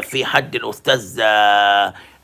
في حد الاستاذ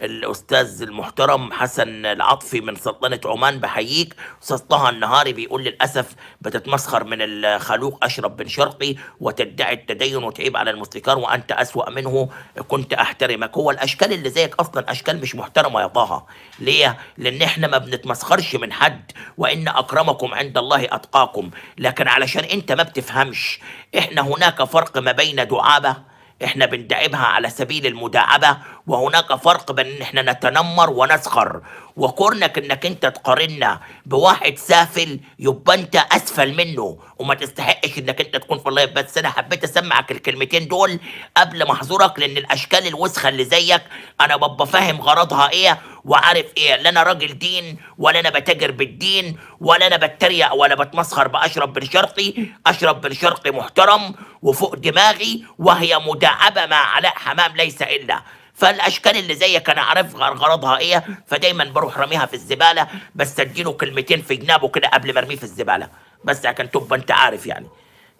الاستاذ المحترم حسن العطفي من سلطنه عمان بحييك استاذ طه النهاري بيقول للاسف بتتمسخر من الخلوق اشرف بن شرقي وتدعي التدين وتعيب على المستكار وانت اسوا منه كنت احترمك هو الاشكال اللي زيك اصلا اشكال مش محترمه يا طه ليه لان احنا ما بنتمسخرش من حد وان اكرمكم عند الله اتقاكم لكن علشان انت ما بتفهمش احنا هناك فرق ما بين دعابه احنا بندعبها على سبيل المداعبة وهناك فرق بين ان احنا نتنمر ونسخر وكرنك انك انت تقارنا بواحد سافل يبقى انت اسفل منه وما تستحقش انك انت تكون في اللايف بس انا حبيت اسمعك الكلمتين دول قبل ما محظورك لان الاشكال الوسخه اللي زيك انا ببقى فاهم غرضها ايه وعارف ايه لا انا راجل دين ولا انا بتاجر بالدين ولا انا بتريق ولا بتمسخر باشرب بن شرقي اشرب بن شرقي محترم وفوق دماغي وهي مداعبه مع علاء حمام ليس الا فالاشكال اللي زيك انا عارف غرضها ايه فدايما بروح راميها في الزباله بس اديله كلمتين في جنابه كده قبل ما ارميه في الزباله بس عشان تبقى انت عارف يعني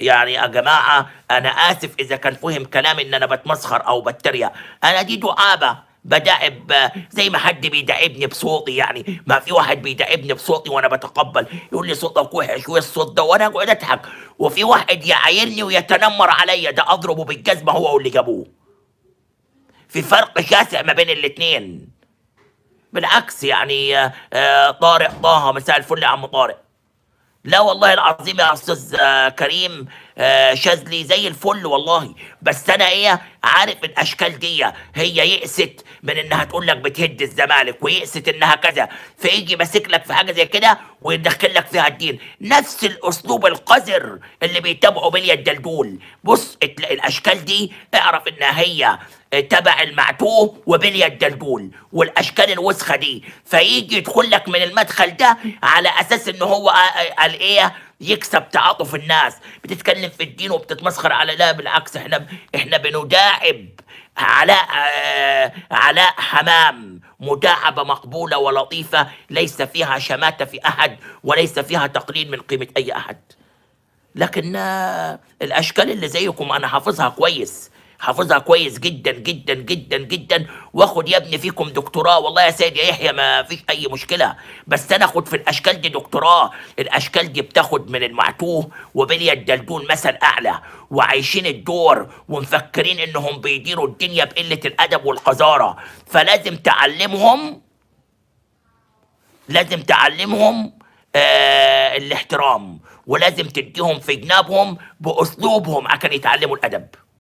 يعني يا جماعه انا اسف اذا كان فهم كلامي ان انا بتمسخر او بتريا انا دي دعابه بدائب زي ما حد بيدعبني بصوتي يعني ما في واحد بيدعبني بصوتي وانا بتقبل يقول لي صوتك وحش وايه الصوت ده وانا اقعد اضحك وفي واحد يعايرني ويتنمر عليا ده اضربه بالجزمه هو واللي جابوه في فرق شاسع ما بين الاثنين بالعكس يعني آه، آه، طارق طه مساء الفل يا عم طارق لا والله العظيم يا استاذ آه، كريم شاذلي زي الفل والله بس انا ايه عارف الاشكال دي هي يئست من انها تقول لك بتهد الزمالك ويئست انها كذا فيجي ماسك لك في حاجه زي كده ويدخل لك فيها الدين نفس الاسلوب القذر اللي بيتبعه بليا الدلدول بص الاشكال دي اعرف انها هي تبع المعتوه وبلية الدلدول والاشكال الوسخه دي فيجي يدخل لك من المدخل ده على اساس ان هو آه، آه، الايه يكسب تعاطف الناس بتتكلم في الدين وبتتمسخر على لا بالعكس احنا احنا بنداعب علاء آه، علاء حمام مداعبة مقبولة ولطيفة ليس فيها شماتة في أحد وليس فيها تقليل من قيمة أي أحد لكن الأشكال اللي زيكم أنا حافظها كويس حافظها كويس جدا جدا جدا جدا واخد يا ابني فيكم دكتوراه والله يا سيد يا يحيى ما فيش اي مشكله بس انا اخد في الاشكال دي دكتوراه الاشكال دي بتاخد من المعتوه وبلي الدلدون مثل اعلى وعايشين الدور ومفكرين انهم بيديروا الدنيا بقله الادب والقذاره فلازم تعلمهم لازم تعلمهم آه الاحترام ولازم تديهم في جنابهم باسلوبهم عشان يتعلموا الادب